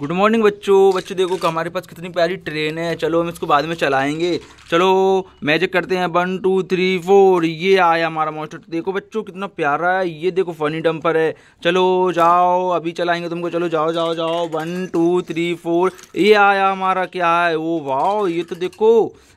good morning बच्चों बच्चों देखो हमारे पास कितनी प्यारी ट्रेन है चलो हम इसको बाद में चलाएंगे चलो मैजिक करते हैं वन टू थ्री फोर ये आया हमारा मॉन्स्टर देखो बच्चों कितना प्यारा है ये देखो फनी डम्पर है चलो जाओ अभी चलाएंगे तुमको चलो जाओ जाओ जाओ वन टू थ्री फोर ये आया हमारा क्या है वो वाह ये तो देखो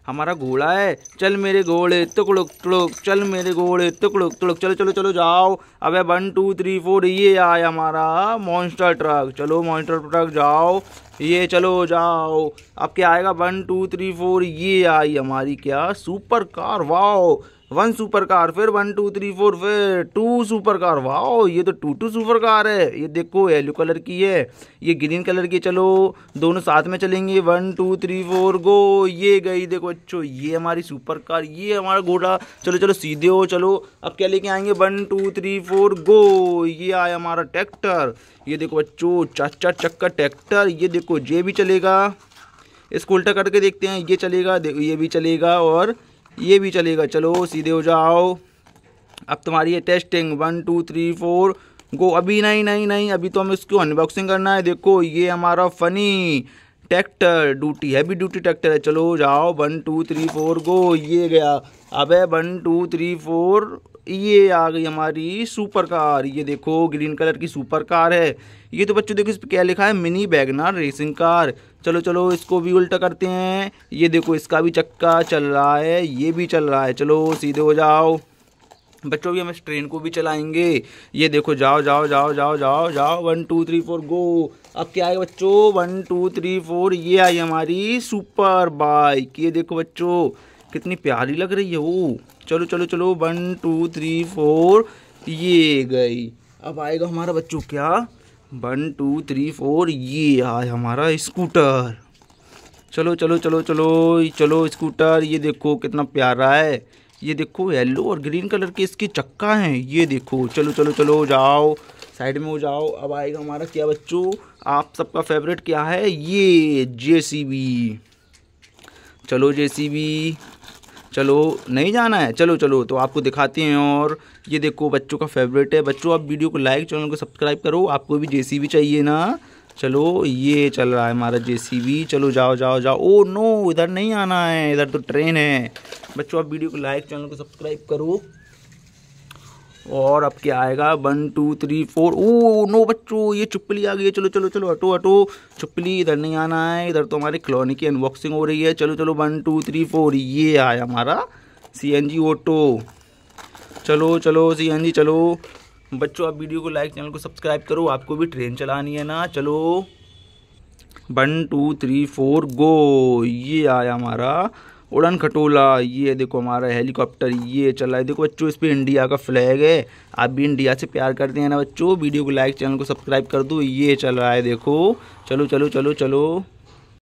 हमारा घोड़ा है चल मेरे घोड़े तुकड़ुक तुड़ुक चल मेरे घोड़े तुकड़ुक तुड़ुक चलो चलो चलो जाओ अब वन टू थ्री फोर ये आया हमारा मॉन्स्टर ट्रक चलो मॉन्स्टर ट्रक जाओ जाओ ये चलो जाओ अब क्या आएगा वन टू थ्री फोर ये आई हमारी क्या super car wow one super car फिर वन टू थ्री फोर फिर टू सुपर कार वाओ ये तो टू टू सुपर कार है ये देखो येलो कलर की है ये ग्रीन कलर की चलो दोनों साथ में चलेंगे one two three four go ये गई देखो अच्छो ये हमारी सुपर कार ये हमारा घोड़ा चलो चलो सीधे हो चलो अब क्या लेके आएंगे one two three four go ये आया हमारा ट्रैक्टर ये देखो अच्छो चार चार चक्कर ट्रैक्टर वेक्टर ये देखो जे भी चलेगा इसको उल्टा करके देखते हैं ये चलेगा देखो ये भी चलेगा और ये भी चलेगा चलो सीधे हो जाओ अब तुम्हारी है testing one two three four go अभी नहीं नहीं नहीं अभी तो हम इसको अनबॉक्सिंग करना है देखो ये हमारा funny tractor duty heavy duty tractor है चलो जाओ one two three four go ये गया अबे वन टू थ्री फोर ये आ गई हमारी सुपर कार ये देखो ग्रीन कलर की सुपर कार है ये तो बच्चों देखो इस पर क्या लिखा है मिनी बैगनार रेसिंग कार चलो चलो इसको भी उल्टा करते हैं ये देखो इसका भी चक्का चल रहा है ये भी चल रहा है चलो सीधे हो जाओ बच्चों भी हम इस ट्रेन को भी चलाएंगे ये देखो जाओ जाओ जाओ जाओ जाओ जाओ one two three four go अब क्या है बच्चों वन टू थ्री फोर ये आई हमारी सुपर बाइक ये देखो बच्चों कितनी प्यारी लग रही है वो चलो चलो चलो वन टू थ्री फोर ये गई अब आएगा हमारा बच्चों क्या वन टू थ्री फोर ये आए हमारा स्कूटर चलो चलो चलो चलो चलो स्कूटर ये देखो कितना प्यारा है ये देखो येलो और ग्रीन कलर के इसके चक्का हैं ये देखो चलो चलो चलो जाओ साइड में हो जाओ अब आएगा हमारा क्या बच्चों आप सबका फेवरेट क्या है ये जेसीबी चलो जेसीबी चलो नहीं जाना है चलो चलो तो आपको दिखाते हैं और ये देखो बच्चों का फेवरेट है बच्चों आप वीडियो को लाइक चैनल को सब्सक्राइब करो आपको भी जेसीबी चाहिए ना चलो ये चल रहा है हमारा जेसीबी चलो जाओ जाओ जाओ ओ नो इधर नहीं आना है इधर तो ट्रेन है बच्चों आप वीडियो को लाइक चैनल को सब्सक्राइब करो और अब क्या आएगा one two three four oh no बच्चो ये चुप्पली आ गई है चलो चलो चलो हटो हटो चुप्पली इधर नहीं आना है इधर तो हमारे खिलौने की अनबॉक्सिंग हो रही है चलो चलो वन टू थ्री फोर ये आया हमारा सी एन जी ऑटो चलो चलो सी एन जी चलो बच्चों आप वीडियो को लाइक चैनल को सब्सक्राइब करो आपको भी ट्रेन चलानी है ना चलो one two three four go ये आया हमारा उड़न खटोला ये देखो हमारा हेलीकॉप्टर ये चला है देखो बच्चों इस पर इंडिया का फ्लैग है आप भी इंडिया से प्यार करते हैं ना बच्चों वीडियो को लाइक चैनल को सब्सक्राइब कर दो ये चल रहा है देखो चलो चलो चलो चलो